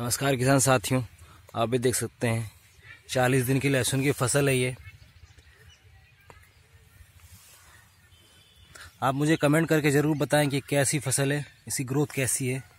नमस्कार किसान साथियों आप भी देख सकते हैं चालीस दिन की लहसुन की फसल है ये आप मुझे कमेंट करके ज़रूर बताएं कि कैसी फसल है इसकी ग्रोथ कैसी है